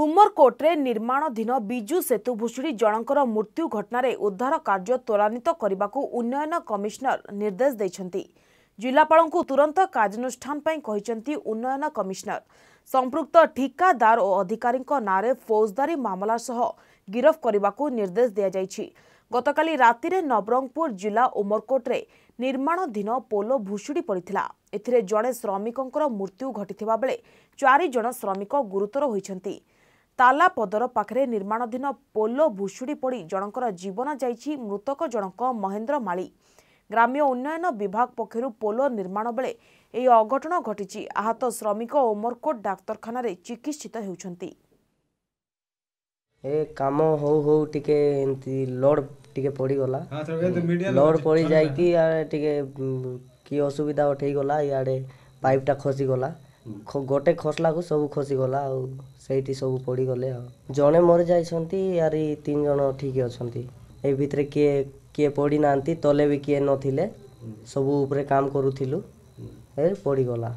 ଉମରକୋଟରେ ନିର୍ମାଣାଧୀନ ବିଜୁ ସେତୁ ଭୁଶୁଡ଼ି ଜଣଙ୍କର ମୃତ୍ୟୁ ଘଟଣାରେ ଉଦ୍ଧାର କାର୍ଯ୍ୟ ତ୍ୱରାନ୍ୱିତ କରିବାକୁ ଉନ୍ନୟନ କମିଶନର ନିର୍ଦ୍ଦେଶ ଦେଇଛନ୍ତି ଜିଲ୍ଲାପାଳଙ୍କୁ ତୁରନ୍ତ କାର୍ଯ୍ୟାନୁଷ୍ଠାନ ପାଇଁ କହିଛନ୍ତି ଉନ୍ନୟନ କମିଶନର ସମ୍ପୃକ୍ତ ଠିକାଦାର ଓ ଅଧିକାରୀଙ୍କ ନାଁରେ ଫୌଜଦାରୀ ମାମଲା ସହ ଗିରଫ କରିବାକୁ ନିର୍ଦ୍ଦେଶ ଦିଆଯାଇଛି ଗତକାଲି ରାତିରେ ନବରଙ୍ଗପୁର ଜିଲ୍ଲା ଉମରକୋଟରେ ନିର୍ମାଣାଧୀନ ପୋଲ ଭୁଶୁଡ଼ି ପଡ଼ିଥିଲା ଏଥିରେ ଜଣେ ଶ୍ରମିକଙ୍କର ମୃତ୍ୟୁ ଘଟିଥିବା ବେଳେ ଚାରିଜଣ ଶ୍ରମିକ ଗୁରୁତର ହୋଇଛନ୍ତି ତାଲାପଦର ପାଖରେ ନିର୍ମାଣାଧୀନ ପୋଲ ଭୁଷୁଡ଼ି ପଡ଼ି ଜଣଙ୍କର ଜୀବନ ଯାଇଛି ମୃତକ ଜଣକ ମହେନ୍ଦ୍ର ମାଳି ଗ୍ରାମ୍ୟ ଉନ୍ନୟନ ବିଭାଗ ପକ୍ଷରୁ ପୋଲ ନିର୍ମାଣ ବେଳେ ଏହି ଅଘଟଣ ଘଟିଛି ଆହତ ଶ୍ରମିକ ଓମରକୋଟ ଡାକ୍ତରଖାନାରେ ଚିକିତ୍ସିତ ହେଉଛନ୍ତି ଏ କାମ ହଉ ହଉ ଟିକେ ଏମିତି ଲୋଡ୍ ଟିକେ ପଡ଼ିଗଲା ଲୋଡ୍ ପଡ଼ି ଯାଇକି ଟିକେ କି ଅସୁବିଧା ଉଠେଇଗଲା ଇଆଡ଼େ ପାଇପ୍ଟା ଖସିଗଲା ଗୋଟେ ଖସଲାକୁ ସବୁ ଖସିଗଲା ଆଉ ସେଇଠି ସବୁ ପଡ଼ିଗଲେ ଆଉ ଜଣେ ମରିଯାଇଛନ୍ତି ଆରି ତିନି ଜଣ ଠିକ ଅଛନ୍ତି ଏ ଭିତରେ କିଏ କିଏ ପଡ଼ିନାହାନ୍ତି ତଲେ ବି କିଏ ନଥିଲେ ସବୁ ଉପରେ କାମ କରୁଥିଲୁ ଏ ପଡ଼ିଗଲା